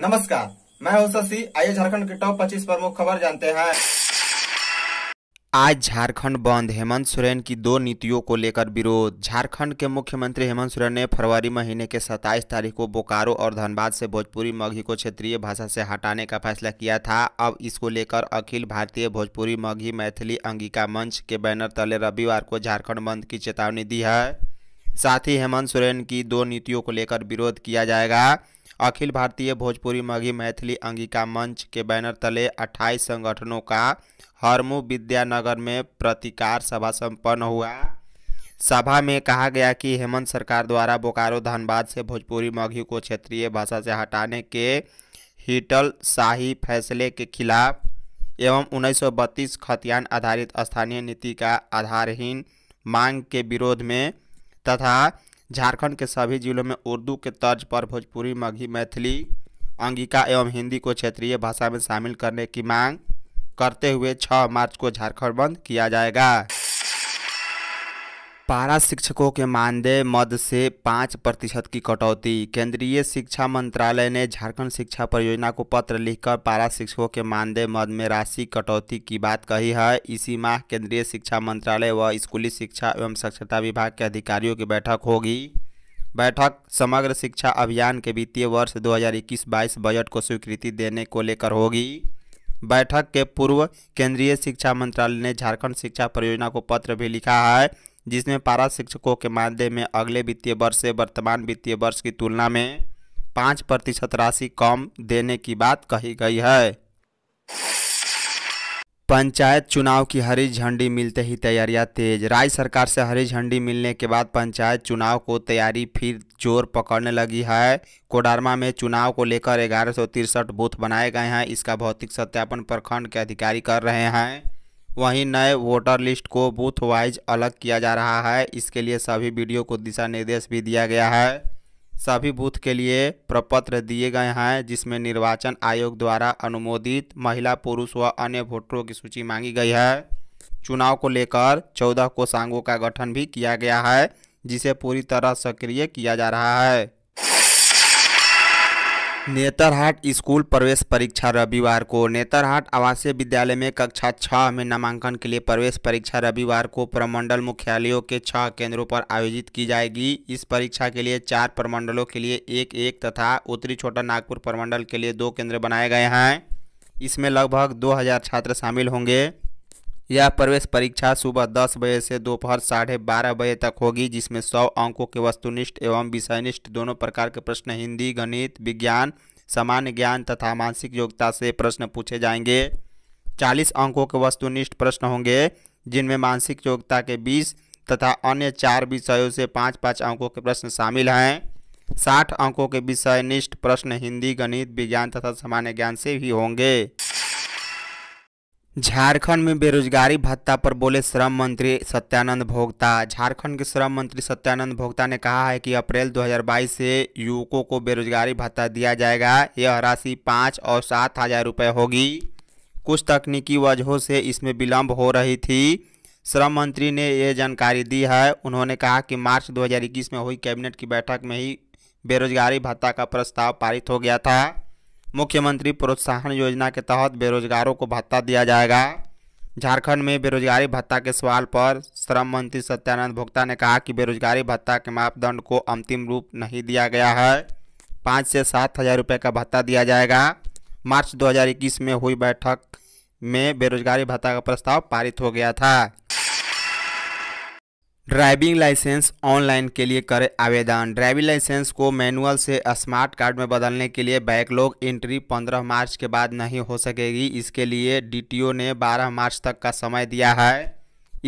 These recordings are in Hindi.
नमस्कार मैं हूं शशि आइए झारखंड के टॉप 25 प्रमुख खबर जानते हैं आज झारखंड बंद हेमंत सोरेन की दो नीतियों को लेकर विरोध झारखंड के मुख्यमंत्री हेमंत सोरेन ने फरवरी महीने के 27 तारीख को बोकारो और धनबाद से भोजपुरी मगही को क्षेत्रीय भाषा से हटाने का फैसला किया था अब इसको लेकर अखिल भारतीय भोजपुरी मगही मैथिली अंगिका मंच के बैनर तले रविवार को झारखंड बंद की चेतावनी दी है साथ ही हेमंत सोरेन की दो नीतियों को लेकर विरोध किया जाएगा अखिल भारतीय भोजपुरी मघी मैथिली अंगिका मंच के बैनर तले अट्ठाईस संगठनों का हरमू विद्यानगर में प्रतिकार सभा संपन्न हुआ सभा में कहा गया कि हेमंत सरकार द्वारा बोकारो धनबाद से भोजपुरी मघी को क्षेत्रीय भाषा से हटाने के हिटल शाही फैसले के खिलाफ एवं 1932 खतियान आधारित स्थानीय नीति का आधारहीन मांग के विरोध में तथा झारखंड के सभी जिलों में उर्दू के तर्ज पर भोजपुरी मगही मैथिली अंगिका एवं हिंदी को क्षेत्रीय भाषा में शामिल करने की मांग करते हुए 6 मार्च को झारखंड बंद किया जाएगा पारा शिक्षकों के मानदेय मद से पाँच प्रतिशत की कटौती केंद्रीय शिक्षा मंत्रालय ने झारखंड शिक्षा परियोजना को पत्र लिखकर पारा शिक्षकों के मानदेय मद में राशि कटौती की बात कही है इसी माह केंद्रीय शिक्षा मंत्रालय व स्कूली शिक्षा एवं साक्षरता विभाग के अधिकारियों की बैठक होगी बैठक समग्र शिक्षा अभियान के वित्तीय वर्ष दो हज़ार बजट को स्वीकृति देने को लेकर होगी बैठक के पूर्व केंद्रीय शिक्षा मंत्रालय ने झारखंड शिक्षा परियोजना को पत्र भी लिखा है जिसमें पारा शिक्षकों के मानदेय में अगले वित्तीय वर्ष से वर्तमान वित्तीय वर्ष की तुलना में पाँच प्रतिशत राशि कम देने की बात कही गई है पंचायत चुनाव की हरी झंडी मिलते ही तैयारियां तेज राज्य सरकार से हरी झंडी मिलने के बाद पंचायत चुनाव को तैयारी फिर जोर पकड़ने लगी है कोडरमा में चुनाव को लेकर ग्यारह बूथ बनाए गए हैं इसका भौतिक सत्यापन प्रखंड के अधिकारी कर रहे हैं वहीं नए वोटर लिस्ट को बूथ वाइज अलग किया जा रहा है इसके लिए सभी वीडियो को दिशा निर्देश भी दिया गया है सभी बूथ के लिए प्रपत्र दिए गए हैं जिसमें निर्वाचन आयोग द्वारा अनुमोदित महिला पुरुष व अन्य वोटरों की सूची मांगी गई है चुनाव को लेकर चौदह कोषांगों का गठन भी किया गया है जिसे पूरी तरह सक्रिय किया जा रहा है नेतरहाट स्कूल प्रवेश परीक्षा रविवार को नेतरहाट आवासीय विद्यालय में कक्षा छः में नामांकन के लिए प्रवेश परीक्षा रविवार को प्रमंडल मुख्यालयों के छः केंद्रों पर आयोजित की जाएगी इस परीक्षा के लिए चार प्रमंडलों के लिए एक एक तथा उत्तरी छोटा नागपुर प्रमंडल के लिए दो केंद्र बनाए गए हैं इसमें लगभग दो छात्र शामिल होंगे यह प्रवेश परीक्षा सुबह दस बजे से दोपहर साढ़े बारह बजे तक होगी जिसमें सौ अंकों के वस्तुनिष्ठ एवं विषयनिष्ठ दोनों प्रकार के प्रश्न हिंदी गणित विज्ञान सामान्य ज्ञान तथा मानसिक योग्यता से प्रश्न पूछे जाएंगे चालीस अंकों के वस्तुनिष्ठ प्रश्न होंगे जिनमें मानसिक योग्यता के बीस तथा अन्य चार विषयों से पाँच पाँच अंकों के प्रश्न शामिल हैं साठ अंकों के विषयनिष्ठ प्रश्न हिंदी गणित विज्ञान तथा सामान्य ज्ञान से भी होंगे झारखंड में बेरोजगारी भत्ता पर बोले श्रम मंत्री सत्यानंद भोक्ता झारखंड के श्रम मंत्री सत्यानंद भोक्ता ने कहा है कि अप्रैल 2022 से युवकों को बेरोजगारी भत्ता दिया जाएगा यह राशि पाँच और सात हजार रुपये होगी कुछ तकनीकी वजहों से इसमें विलम्ब हो रही थी श्रम मंत्री ने यह जानकारी दी है उन्होंने कहा कि मार्च दो में हुई कैबिनेट की बैठक में ही बेरोजगारी भत्ता का प्रस्ताव पारित हो गया था मुख्यमंत्री प्रोत्साहन योजना के तहत बेरोजगारों को भत्ता दिया जाएगा झारखंड में बेरोजगारी भत्ता के सवाल पर श्रम मंत्री सत्यानंद भोक्ता ने कहा कि बेरोजगारी भत्ता के मापदंड को अंतिम रूप नहीं दिया गया है पाँच से सात हज़ार रुपये का भत्ता दिया जाएगा मार्च 2021 में हुई बैठक में बेरोजगारी भत्ता का प्रस्ताव पारित हो गया था ड्राइविंग लाइसेंस ऑनलाइन के लिए करें आवेदन ड्राइविंग लाइसेंस को मैनुअल से स्मार्ट कार्ड में बदलने के लिए बैकलॉग एंट्री 15 मार्च के बाद नहीं हो सकेगी इसके लिए डीटीओ ने 12 मार्च तक का समय दिया है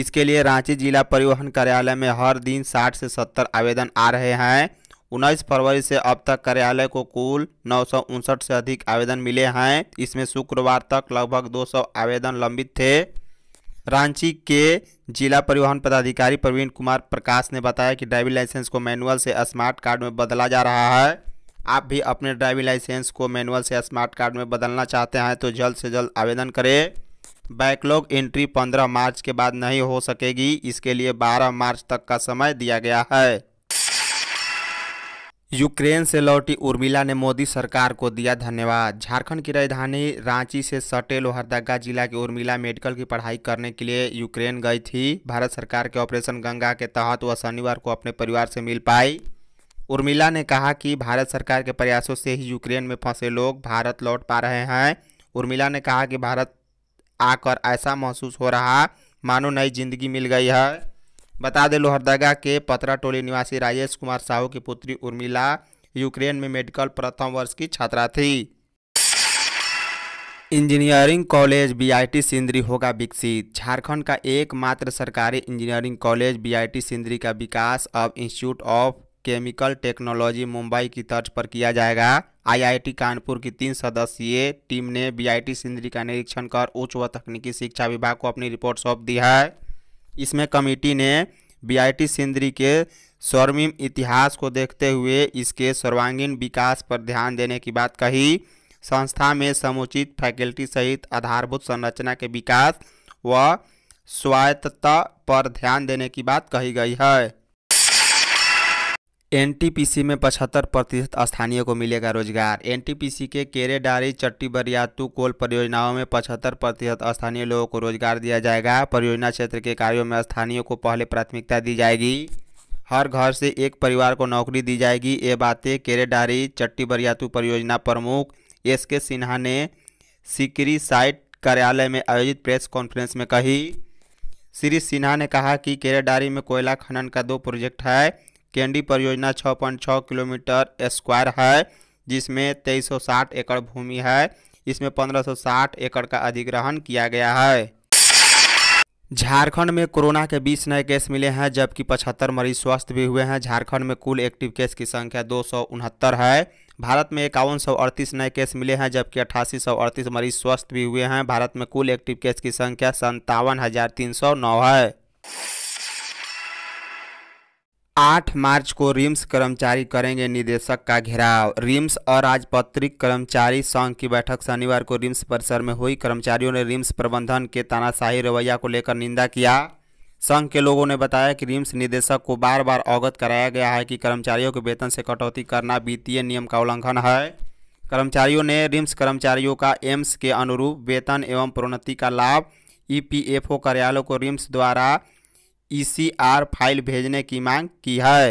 इसके लिए रांची जिला परिवहन कार्यालय में हर दिन 60 से 70 आवेदन आ रहे हैं उन्नीस फरवरी से अब तक कार्यालय को कुल नौ से अधिक आवेदन मिले हैं इसमें शुक्रवार तक लगभग दो आवेदन लंबित थे रांची के जिला परिवहन पदाधिकारी प्रवीण कुमार प्रकाश ने बताया कि ड्राइविंग लाइसेंस को मैनुअल से स्मार्ट कार्ड में बदला जा रहा है आप भी अपने ड्राइविंग लाइसेंस को मैनुअल से स्मार्ट कार्ड में बदलना चाहते हैं तो जल्द से जल्द आवेदन करें बैकलॉग एंट्री 15 मार्च के बाद नहीं हो सकेगी इसके लिए 12 मार्च तक का समय दिया गया है यूक्रेन से लौटी उर्मिला ने मोदी सरकार को दिया धन्यवाद झारखंड की राजधानी रांची से सटे लोहरदगा जिला की उर्मिला मेडिकल की पढ़ाई करने के लिए यूक्रेन गई थी भारत सरकार के ऑपरेशन गंगा के तहत वह शनिवार को अपने परिवार से मिल पाई उर्मिला ने कहा कि भारत सरकार के प्रयासों से ही यूक्रेन में फंसे लोग भारत लौट पा रहे हैं उर्मिला ने कहा कि भारत आकर ऐसा महसूस हो रहा मानो नई जिंदगी मिल गई है बता दें लोहरदगा के पतरा टोली निवासी राजेश कुमार साहू की पुत्री उर्मिला यूक्रेन में मेडिकल प्रथम वर्ष की छात्रा थी इंजीनियरिंग कॉलेज बीआईटी सिंदरी होगा विकसित झारखंड का एकमात्र सरकारी इंजीनियरिंग कॉलेज बीआईटी सिंदरी का विकास अब institute of chemical technology Mumbai की तर्ज पर किया जाएगा आईआईटी कानपुर की तीन सदस्यीय टीम ने बीआईटी सिंदरी का निरीक्षण कर उच्च व तकनीकी शिक्षा विभाग को अपनी रिपोर्ट सौंप दी है इसमें कमेटी ने बीआईटी सिंदरी के स्वर्णिम इतिहास को देखते हुए इसके सर्वांगीण विकास पर ध्यान देने की बात कही संस्था में समुचित फैकल्टी सहित आधारभूत संरचना के विकास व स्वायत्तता पर ध्यान देने की बात कही गई है एनटीपीसी में पचहत्तर प्रतिशत स्थानीय को मिलेगा रोजगार एनटीपीसी के केरेडारी चट्टी बरियातू कोल परियोजनाओं में पचहत्तर प्रतिशत स्थानीय लोगों को रोजगार दिया जाएगा परियोजना क्षेत्र के कार्यों में स्थानीय को पहले प्राथमिकता दी जाएगी हर घर से एक परिवार को नौकरी दी जाएगी ये बातें केरेडारी चट्टी बरियातू परियोजना प्रमुख एस के सिन्हा ने सिकरी साइट कार्यालय में आयोजित प्रेस कॉन्फ्रेंस में कही श्री सिन्हा ने कहा कि केरेडारी में कोयला खनन का दो प्रोजेक्ट है कैंडी परियोजना 6.6 किलोमीटर स्क्वायर है जिसमें 2360 एकड़ भूमि है इसमें 1560 एकड़ का अधिग्रहण किया गया है झारखंड में कोरोना के 20 नए केस मिले हैं जबकि 75 मरीज स्वस्थ भी हुए हैं झारखंड में कुल एक्टिव केस की संख्या दो है भारत में इक्यावन सौ अड़तीस नए केस मिले हैं जबकि अट्ठासी सौ अड़तीस मरीज स्वस्थ भी हुए हैं भारत में कुल एक्टिव केस की संख्या संतावन हज़ार तीन सौ नौ है 8 मार्च को रिम्स कर्मचारी करेंगे निदेशक का घेराव रिम्स और राजपत्रिक कर्मचारी संघ की बैठक शनिवार को रिम्स परिसर में हुई कर्मचारियों ने रिम्स प्रबंधन के तानाशाही रवैया को लेकर निंदा किया संघ के लोगों ने बताया कि रिम्स निदेशक को बार बार अवगत कराया गया है कि कर्मचारियों के वेतन से कटौती करना वित्तीय नियम का उल्लंघन है कर्मचारियों ने रिम्स कर्मचारियों का एम्स के अनुरूप वेतन एवं प्रोन्नति का लाभ ई कार्यालय को रिम्स द्वारा ईसीआर फाइल भेजने की मांग की है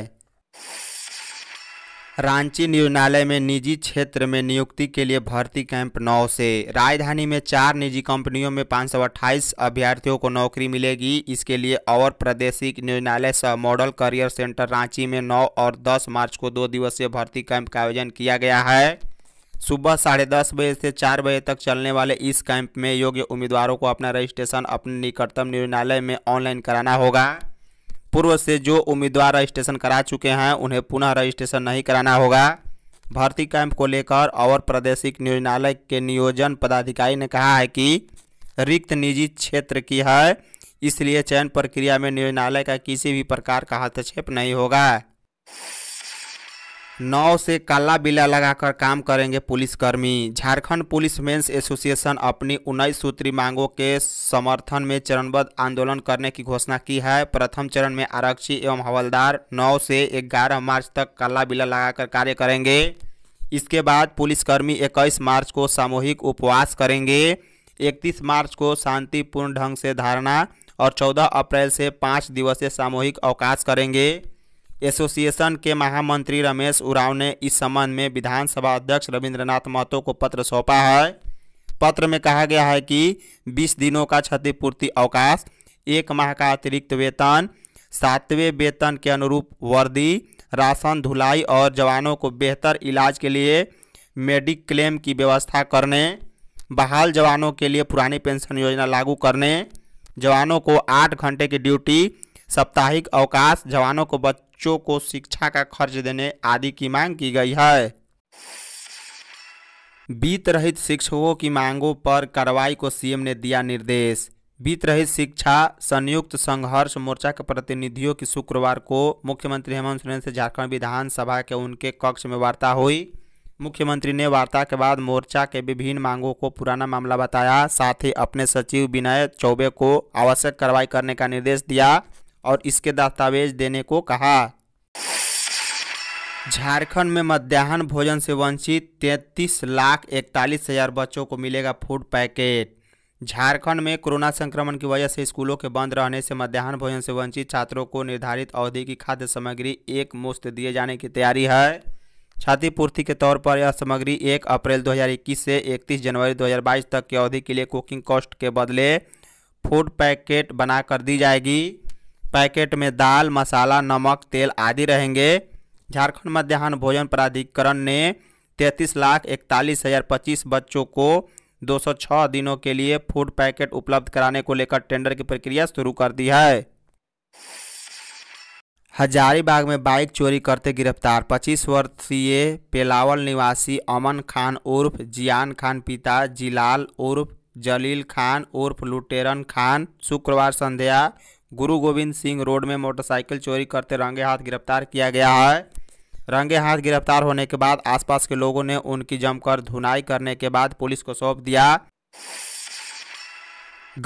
रांची निर्णालय में निजी क्षेत्र में नियुक्ति के लिए भर्ती कैंप नौ से राजधानी में चार निजी कंपनियों में पाँच सौ अट्ठाईस अभ्यर्थियों को नौकरी मिलेगी इसके लिए और प्रादेशिक निर्णालय सह मॉडल करियर सेंटर रांची में नौ और दस मार्च को दो दिवसीय भर्ती कैंप का आयोजन किया गया है सुबह साढ़े दस बजे से चार बजे तक चलने वाले इस कैंप में योग्य उम्मीदवारों को अपना रजिस्ट्रेशन अपने निकटतम न्यायालय में ऑनलाइन कराना होगा पूर्व से जो उम्मीदवार रजिस्ट्रेशन करा चुके हैं उन्हें पुनः रजिस्ट्रेशन नहीं कराना होगा भर्ती कैंप को लेकर और प्रादेशिक न्यायालय के नियोजन पदाधिकारी ने कहा है कि रिक्त निजी क्षेत्र की है इसलिए चयन प्रक्रिया में न्यायालय का किसी भी प्रकार का हस्तक्षेप नहीं होगा नौ से काला बिला लगाकर काम करेंगे पुलिसकर्मी झारखंड पुलिस मेंस एसोसिएशन अपनी उन्नीस सूत्री मांगों के समर्थन में चरणबद्ध आंदोलन करने की घोषणा की है प्रथम चरण में आरक्षी एवं हवलदार नौ से 11 मार्च तक काला बिला लगाकर कार्य करेंगे इसके बाद पुलिसकर्मी इक्कीस मार्च को सामूहिक उपवास करेंगे इकतीस मार्च को शांतिपूर्ण ढंग से धारणा और चौदह अप्रैल से पाँच दिवसीय सामूहिक अवकाश करेंगे एसोसिएशन के महामंत्री रमेश उरांव ने इस संबंध में विधानसभा अध्यक्ष रविन्द्रनाथ महतो को पत्र सौंपा है पत्र में कहा गया है कि 20 दिनों का क्षतिपूर्ति अवकाश एक माह का अतिरिक्त वेतन सातवें वेतन के अनुरूप वर्दी राशन धुलाई और जवानों को बेहतर इलाज के लिए मेडिक्लेम की व्यवस्था करने बहाल जवानों के लिए पुरानी पेंशन योजना लागू करने जवानों को आठ घंटे की ड्यूटी साप्ताहिक अवकाश जवानों को बच्चों को शिक्षा का खर्च देने आदि की मांग की गई है वित्त रहित शिक्षकों की मांगों पर कार्रवाई को सीएम ने दिया निर्देश वित्त रहित शिक्षा संयुक्त संघर्ष मोर्चा के प्रतिनिधियों की शुक्रवार को मुख्यमंत्री हेमंत सोरेन से झारखंड विधानसभा के उनके कक्ष में वार्ता हुई मुख्यमंत्री ने वार्ता के बाद मोर्चा के विभिन्न मांगों को पुराना मामला बताया साथ ही अपने सचिव विनय चौबे को आवश्यक कार्रवाई करने का निर्देश दिया और इसके दस्तावेज देने को कहा झारखंड में मध्याह्न भोजन से वंचित तैंतीस लाख इकतालीस हजार बच्चों को मिलेगा फूड पैकेट झारखंड में कोरोना संक्रमण की वजह से स्कूलों के बंद रहने से मध्याह्न भोजन से वंचित छात्रों को निर्धारित अवधि की खाद्य सामग्री एक मुफ्त दिए जाने की तैयारी है क्षतिपूर्ति के तौर पर यह सामग्री 1 अप्रैल 2021 से 31 जनवरी 2022 तक की अवधि के लिए कुकिंग कॉस्ट के बदले फूड पैकेट बनाकर दी जाएगी पैकेट में दाल मसाला नमक तेल आदि रहेंगे झारखंड मध्यान्ह भोजन प्राधिकरण ने तैंतीस लाख इकतालीस हज़ार पच्चीस बच्चों को 206 दिनों के लिए फूड पैकेट उपलब्ध कराने को लेकर टेंडर की प्रक्रिया शुरू कर दी है हजारीबाग में बाइक चोरी करते गिरफ्तार 25 वर्षीय पेलावल निवासी अमन खान उर्फ जियान खान पिता जिलाल उर्फ जलील खान उर्फ लुटेरन खान शुक्रवार संध्या गुरु गोविंद सिंह रोड में मोटरसाइकिल चोरी करते रंगे हाथ गिरफ्तार किया गया है रंगे हाथ गिरफ्तार होने के बाद आसपास के लोगों ने उनकी जमकर धुनाई करने के बाद पुलिस को सौंप दिया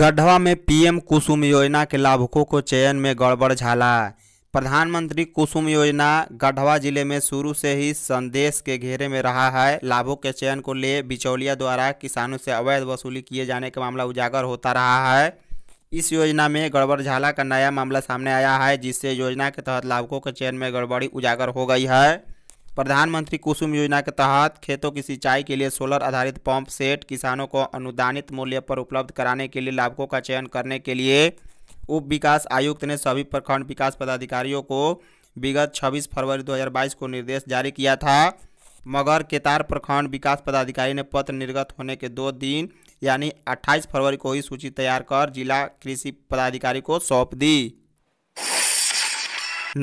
गढ़वा में पीएम कुसुम योजना के लाभुकों को चयन में गड़बड़ झाला प्रधानमंत्री कुसुम योजना गढ़वा जिले में शुरू से ही संदेश के घेरे में रहा है लाभों के चयन को ले बिचौलिया द्वारा किसानों से अवैध वसूली किए जाने का मामला उजागर होता रहा है इस योजना में गड़बड़झाला का नया मामला सामने आया है जिससे योजना के तहत लाभुकों के चयन में गड़बड़ी उजागर हो गई है प्रधानमंत्री कुसुम योजना के तहत खेतों की सिंचाई के लिए सोलर आधारित पंप सेट किसानों को अनुदानित मूल्य पर उपलब्ध कराने के लिए लाभुकों का चयन करने के लिए उप विकास आयुक्त ने सभी प्रखंड विकास पदाधिकारियों को विगत 26 फरवरी 2022 को निर्देश जारी किया था मगर केतार प्रखंड विकास पदाधिकारी ने पत्र निर्गत होने के दो दिन यानी 28 फरवरी को ही सूची तैयार कर जिला कृषि पदाधिकारी को सौंप दी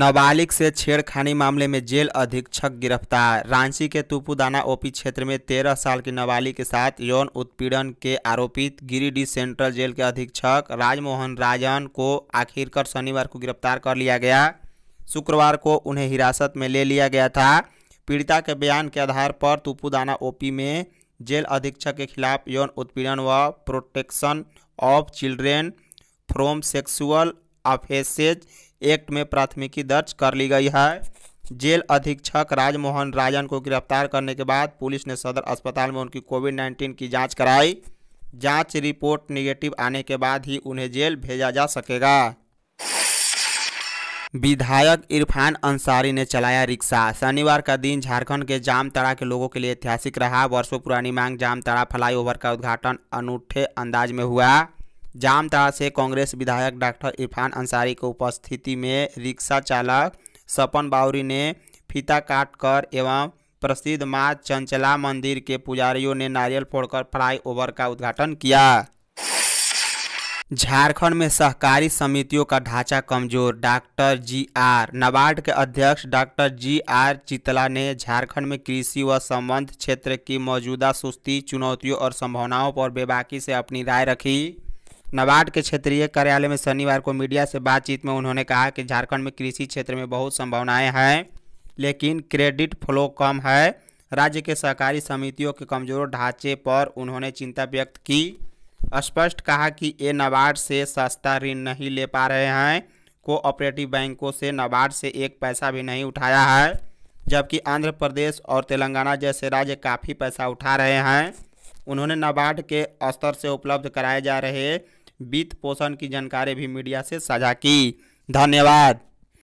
नाबालिग से छेड़खानी मामले में जेल अधीक्षक गिरफ्तार रांची के तुपुदाना ओपी क्षेत्र में तेरह साल की नाबालिग के साथ यौन उत्पीड़न के आरोपित गिरिडीह सेंट्रल जेल के अधीक्षक राजमोहन राजन को आखिरकार शनिवार को गिरफ्तार कर लिया गया शुक्रवार को उन्हें हिरासत में ले लिया गया था पीड़िता के बयान के आधार पर तुपुदाना ओपी में जेल अधीक्षक के खिलाफ यौन उत्पीड़न व protection of children from sexual offences act में प्राथमिकी दर्ज कर ली गई है जेल अधीक्षक राजमोहन राजन को गिरफ्तार करने के बाद पुलिस ने सदर अस्पताल में उनकी कोविड नाइन्टीन की जांच कराई जांच रिपोर्ट निगेटिव आने के बाद ही उन्हें जेल भेजा जा सकेगा विधायक इरफान अंसारी ने चलाया रिक्शा शनिवार का दिन झारखंड के जामतड़ा के लोगों के लिए ऐतिहासिक रहा वर्षों पुरानी मांग जामतड़ा फ्लाईओवर का उद्घाटन अनूठे अंदाज में हुआ जामतड़ा से कांग्रेस विधायक डॉक्टर इरफान अंसारी की उपस्थिति में रिक्शा चालक सपन बाउरी ने फीता काट कर एवं प्रसिद्ध माँ चंचला मंदिर के पुजारियों ने नारियल फोड़कर फ्लाई ओवर का उद्घाटन किया झारखंड में सहकारी समितियों का ढांचा कमजोर डॉक्टर जी आर नाबार्ड के अध्यक्ष डॉक्टर जी आर चितला ने झारखंड में कृषि व संबंध क्षेत्र की मौजूदा सुस्ती चुनौतियों और संभावनाओं पर बेबाकी से अपनी राय रखी नाबार्ड के क्षेत्रीय कार्यालय में शनिवार को मीडिया से बातचीत में उन्होंने कहा कि झारखंड में कृषि क्षेत्र में बहुत संभावनाएँ हैं लेकिन क्रेडिट फ्लो कम है राज्य के सहकारी समितियों के कमजोर ढांचे पर उन्होंने चिंता व्यक्त की स्पष्ट कहा कि ये नाबार्ड से सस्ता ऋण नहीं ले पा रहे हैं कोऑपरेटिव बैंकों से नाबार्ड से एक पैसा भी नहीं उठाया है जबकि आंध्र प्रदेश और तेलंगाना जैसे राज्य काफ़ी पैसा उठा रहे हैं उन्होंने नाबार्ड के स्तर से उपलब्ध कराए जा रहे वित्त पोषण की जानकारी भी मीडिया से साझा की धन्यवाद